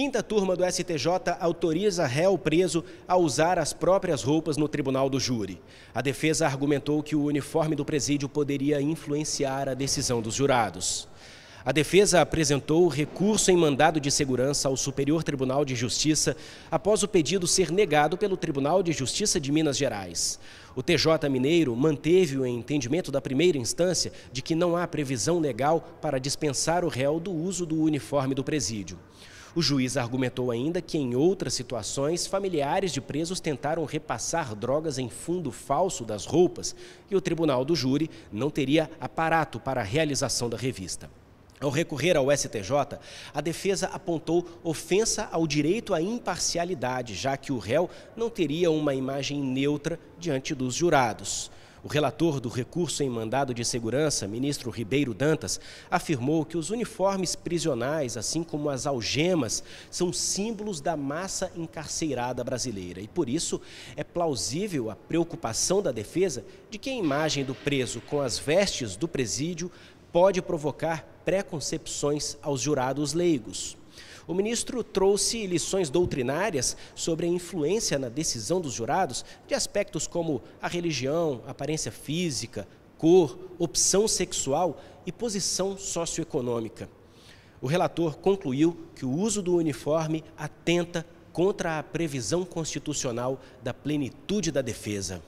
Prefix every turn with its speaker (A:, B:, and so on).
A: Quinta turma do STJ autoriza réu preso a usar as próprias roupas no tribunal do júri. A defesa argumentou que o uniforme do presídio poderia influenciar a decisão dos jurados. A defesa apresentou recurso em mandado de segurança ao Superior Tribunal de Justiça após o pedido ser negado pelo Tribunal de Justiça de Minas Gerais. O TJ Mineiro manteve o entendimento da primeira instância de que não há previsão legal para dispensar o réu do uso do uniforme do presídio. O juiz argumentou ainda que, em outras situações, familiares de presos tentaram repassar drogas em fundo falso das roupas e o tribunal do júri não teria aparato para a realização da revista. Ao recorrer ao STJ, a defesa apontou ofensa ao direito à imparcialidade, já que o réu não teria uma imagem neutra diante dos jurados. O relator do recurso em mandado de segurança, ministro Ribeiro Dantas, afirmou que os uniformes prisionais, assim como as algemas, são símbolos da massa encarcerada brasileira. E por isso é plausível a preocupação da defesa de que a imagem do preso com as vestes do presídio pode provocar preconcepções aos jurados leigos. O ministro trouxe lições doutrinárias sobre a influência na decisão dos jurados de aspectos como a religião, aparência física, cor, opção sexual e posição socioeconômica. O relator concluiu que o uso do uniforme atenta contra a previsão constitucional da plenitude da defesa.